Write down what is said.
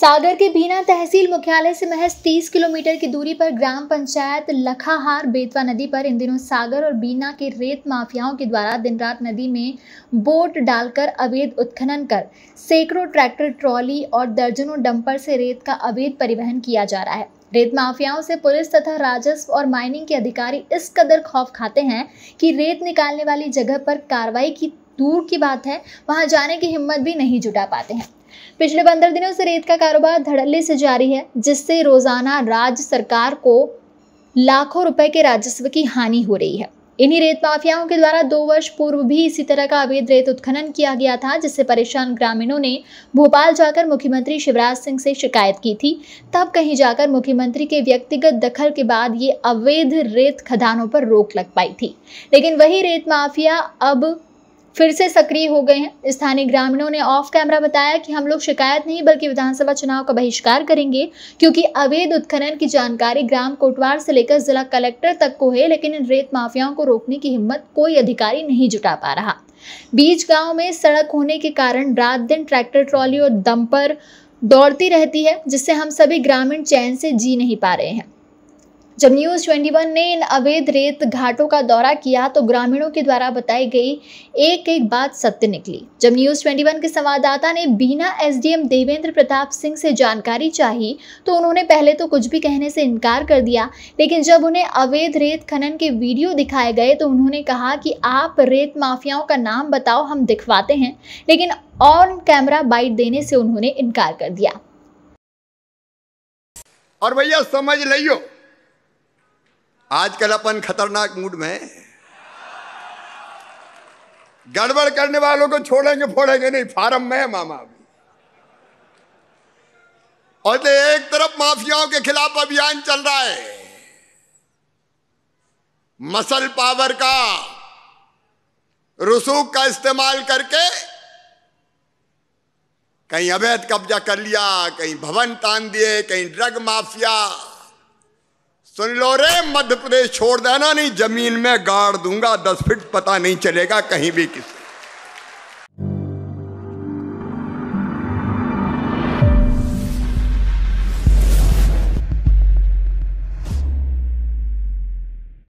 सागर के बीना तहसील मुख्यालय से महज 30 किलोमीटर की दूरी पर ग्राम पंचायत लखाहार बेतवा नदी पर इन दिनों सागर और बीना के रेत माफियाओं के द्वारा दिन रात नदी में बोट डालकर अवैध उत्खनन कर सैकड़ों ट्रैक्टर ट्रॉली और दर्जनों डंपर से रेत का अवैध परिवहन किया जा रहा है रेत माफियाओं से पुलिस तथा राजस्व और माइनिंग के अधिकारी इस कदर खौफ खाते हैं कि रेत निकालने वाली जगह पर कार्रवाई की दूर की बात है वहां जाने की हिम्मत भी नहीं जुटा पाते हैं पिछले पंद्रह दिनों से रेत का कारोबार धड़ल्ले से जारी है जिससे रोजाना राज्य सरकार को लाखों रुपए के राजस्व की हानि हो रही है इन्हीं रेत माफियाओं के द्वारा दो वर्ष पूर्व भी इसी तरह का अवैध रेत उत्खनन किया गया था जिससे परेशान ग्रामीणों ने भोपाल जाकर मुख्यमंत्री शिवराज सिंह से शिकायत की थी तब कहीं जाकर मुख्यमंत्री के व्यक्तिगत दखल के बाद ये अवैध रेत खदानों पर रोक लग पाई थी लेकिन वही रेत माफिया अब फिर से सक्रिय हो गए हैं स्थानीय ग्रामीणों ने ऑफ कैमरा बताया कि हम लोग शिकायत नहीं बल्कि विधानसभा चुनाव का बहिष्कार करेंगे क्योंकि अवैध उत्खनन की जानकारी ग्राम कोटवार से लेकर जिला कलेक्टर तक को है लेकिन इन रेत माफियाओं को रोकने की हिम्मत कोई अधिकारी नहीं जुटा पा रहा बीच गांव में सड़क होने के कारण रात दिन ट्रैक्टर ट्रॉली और दम्पर दौड़ती रहती है जिससे हम सभी ग्रामीण चैन से जी नहीं पा रहे हैं जब न्यूज़ 21 ने इन अवैध रेत घाटों का दौरा किया तो ग्रामीणों के द्वारा बताई गई एक एक बात सत्य निकली जब न्यूज़ 21 के संवाददाता ने बीना एसडीएम देवेंद्र प्रताप सिंह से जानकारी चाही तो उन्होंने पहले तो कुछ भी कहने से इनकार कर दिया लेकिन जब उन्हें अवैध रेत खनन के वीडियो दिखाए गए तो उन्होंने कहा कि आप रेत माफियाओं का नाम बताओ हम दिखवाते हैं लेकिन ऑन कैमरा बाइट देने से उन्होंने इनकार कर दिया और भैया समझ लियो आजकल अपन खतरनाक मूड में गड़बड़ करने वालों को छोड़ेंगे फोड़ेंगे नहीं फार्म में है मामा अभी और तो एक तरफ माफियाओं के खिलाफ अभियान चल रहा है मसल पावर का रसूख का इस्तेमाल करके कहीं अवैध कब्जा कर लिया कहीं भवन तान दिए कहीं ड्रग माफिया सुन लो रे मध्य प्रदेश छोड़ देना नहीं जमीन में गाड़ दूंगा दस फीट पता नहीं चलेगा कहीं भी किस